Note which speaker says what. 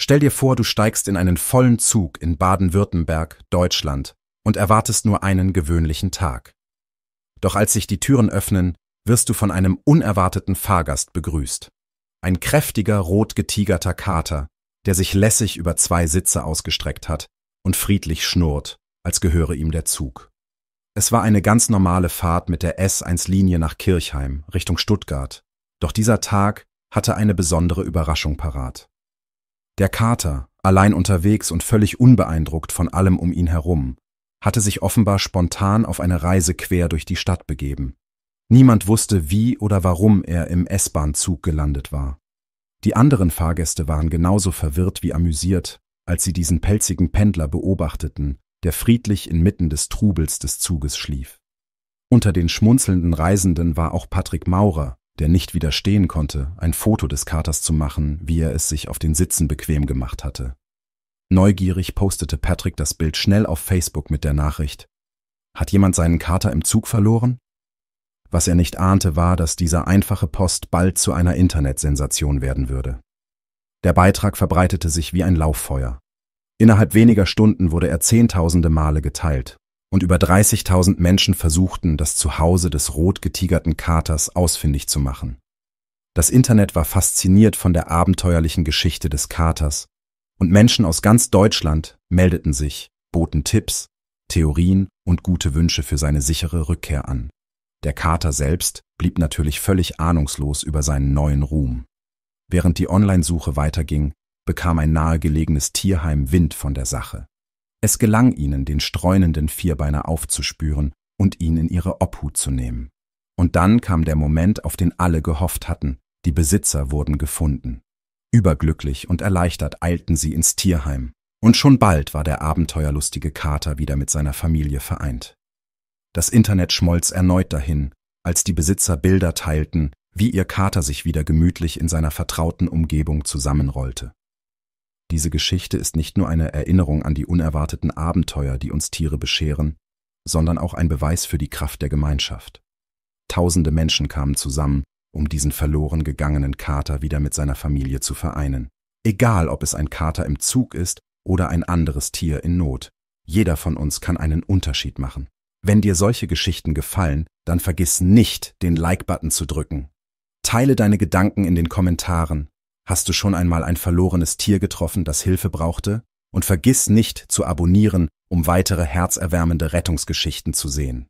Speaker 1: Stell dir vor, du steigst in einen vollen Zug in Baden-Württemberg, Deutschland und erwartest nur einen gewöhnlichen Tag. Doch als sich die Türen öffnen, wirst du von einem unerwarteten Fahrgast begrüßt. Ein kräftiger, rot getigerter Kater, der sich lässig über zwei Sitze ausgestreckt hat und friedlich schnurrt, als gehöre ihm der Zug. Es war eine ganz normale Fahrt mit der S1-Linie nach Kirchheim, Richtung Stuttgart. Doch dieser Tag hatte eine besondere Überraschung parat. Der Kater, allein unterwegs und völlig unbeeindruckt von allem um ihn herum, hatte sich offenbar spontan auf eine Reise quer durch die Stadt begeben. Niemand wusste, wie oder warum er im S-Bahn-Zug gelandet war. Die anderen Fahrgäste waren genauso verwirrt wie amüsiert, als sie diesen pelzigen Pendler beobachteten, der friedlich inmitten des Trubels des Zuges schlief. Unter den schmunzelnden Reisenden war auch Patrick Maurer, der nicht widerstehen konnte, ein Foto des Katers zu machen, wie er es sich auf den Sitzen bequem gemacht hatte. Neugierig postete Patrick das Bild schnell auf Facebook mit der Nachricht Hat jemand seinen Kater im Zug verloren? Was er nicht ahnte, war, dass dieser einfache Post bald zu einer Internetsensation werden würde. Der Beitrag verbreitete sich wie ein Lauffeuer. Innerhalb weniger Stunden wurde er zehntausende Male geteilt und über 30.000 Menschen versuchten, das Zuhause des rot getigerten Katers ausfindig zu machen. Das Internet war fasziniert von der abenteuerlichen Geschichte des Katers und Menschen aus ganz Deutschland meldeten sich, boten Tipps, Theorien und gute Wünsche für seine sichere Rückkehr an. Der Kater selbst blieb natürlich völlig ahnungslos über seinen neuen Ruhm. Während die Online-Suche weiterging, bekam ein nahegelegenes Tierheim Wind von der Sache. Es gelang ihnen, den streunenden Vierbeiner aufzuspüren und ihn in ihre Obhut zu nehmen. Und dann kam der Moment, auf den alle gehofft hatten, die Besitzer wurden gefunden. Überglücklich und erleichtert eilten sie ins Tierheim, und schon bald war der abenteuerlustige Kater wieder mit seiner Familie vereint. Das Internet schmolz erneut dahin, als die Besitzer Bilder teilten, wie ihr Kater sich wieder gemütlich in seiner vertrauten Umgebung zusammenrollte. Diese Geschichte ist nicht nur eine Erinnerung an die unerwarteten Abenteuer, die uns Tiere bescheren, sondern auch ein Beweis für die Kraft der Gemeinschaft. Tausende Menschen kamen zusammen, um diesen verloren gegangenen Kater wieder mit seiner Familie zu vereinen. Egal, ob es ein Kater im Zug ist oder ein anderes Tier in Not, jeder von uns kann einen Unterschied machen. Wenn dir solche Geschichten gefallen, dann vergiss nicht, den Like-Button zu drücken. Teile deine Gedanken in den Kommentaren Hast du schon einmal ein verlorenes Tier getroffen, das Hilfe brauchte? Und vergiss nicht zu abonnieren, um weitere herzerwärmende Rettungsgeschichten zu sehen.